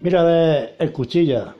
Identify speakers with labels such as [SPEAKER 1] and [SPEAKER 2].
[SPEAKER 1] Mira,
[SPEAKER 2] el cuchilla.